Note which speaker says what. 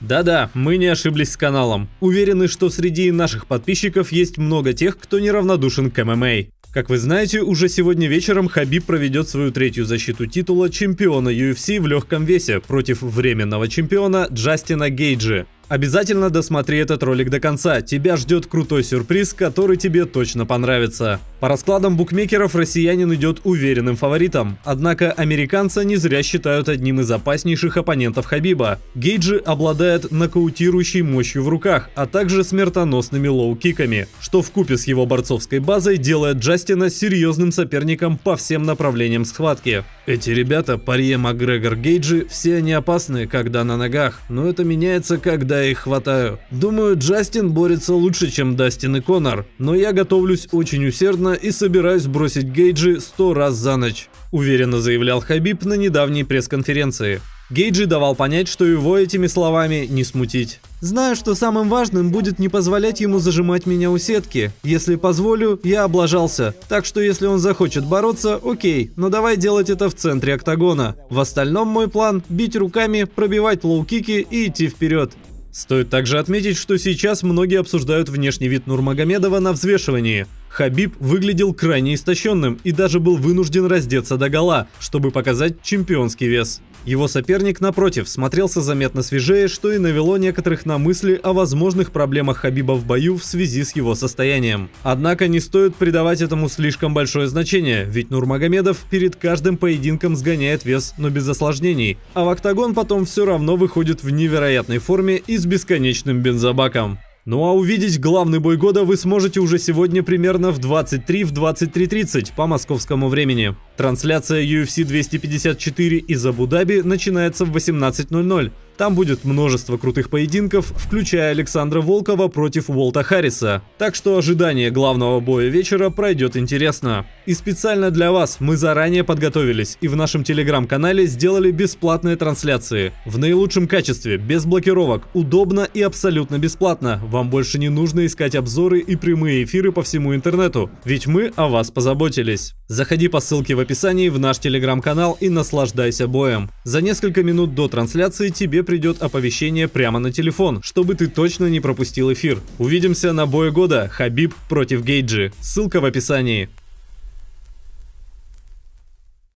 Speaker 1: Да-да, мы не ошиблись с каналом. Уверены, что среди наших подписчиков есть много тех, кто неравнодушен к ММА. Как вы знаете, уже сегодня вечером Хабиб проведет свою третью защиту титула чемпиона UFC в легком весе против временного чемпиона Джастина Гейджи. Обязательно досмотри этот ролик до конца, тебя ждет крутой сюрприз, который тебе точно понравится. По раскладам букмекеров россиянин идет уверенным фаворитом, однако американца не зря считают одним из опаснейших оппонентов Хабиба. Гейджи обладает нокаутирующей мощью в руках, а также смертоносными лоу-киками, что в купе с его борцовской базой делает Джастина серьезным соперником по всем направлениям схватки. Эти ребята, Парье Макгрегор Гейджи, все они опасны, когда на ногах, но это меняется, когда я их хватаю. Думаю, Джастин борется лучше, чем Дастин и Конор, но я готовлюсь очень усердно серьезно и собираюсь бросить Гейджи 100 раз за ночь», – уверенно заявлял Хабиб на недавней пресс-конференции. Гейджи давал понять, что его этими словами не смутить. «Знаю, что самым важным будет не позволять ему зажимать меня у сетки. Если позволю, я облажался. Так что если он захочет бороться, окей, но давай делать это в центре октагона. В остальном мой план – бить руками, пробивать лоу-кики и идти вперед. Стоит также отметить, что сейчас многие обсуждают внешний вид Нурмагомедова на взвешивании. Хабиб выглядел крайне истощенным и даже был вынужден раздеться до гола, чтобы показать чемпионский вес. Его соперник, напротив, смотрелся заметно свежее, что и навело некоторых на мысли о возможных проблемах Хабиба в бою в связи с его состоянием. Однако не стоит придавать этому слишком большое значение, ведь Нурмагомедов перед каждым поединком сгоняет вес, но без осложнений, а в октагон потом все равно выходит в невероятной форме и с бесконечным бензобаком. Ну а увидеть главный бой года вы сможете уже сегодня примерно в 23 в 23.30 по московскому времени. Трансляция UFC 254 из Абу-Даби начинается в 18.00. Там будет множество крутых поединков, включая Александра Волкова против Уолта Харриса. Так что ожидание главного боя вечера пройдет интересно. И специально для вас мы заранее подготовились и в нашем телеграм-канале сделали бесплатные трансляции. В наилучшем качестве, без блокировок, удобно и абсолютно бесплатно. Вам больше не нужно искать обзоры и прямые эфиры по всему интернету, ведь мы о вас позаботились. Заходи по ссылке в описании в наш телеграм-канал и наслаждайся боем. За несколько минут до трансляции тебе придет оповещение прямо на телефон, чтобы ты точно не пропустил эфир. Увидимся на бое года Хабиб против Гейджи. Ссылка в описании.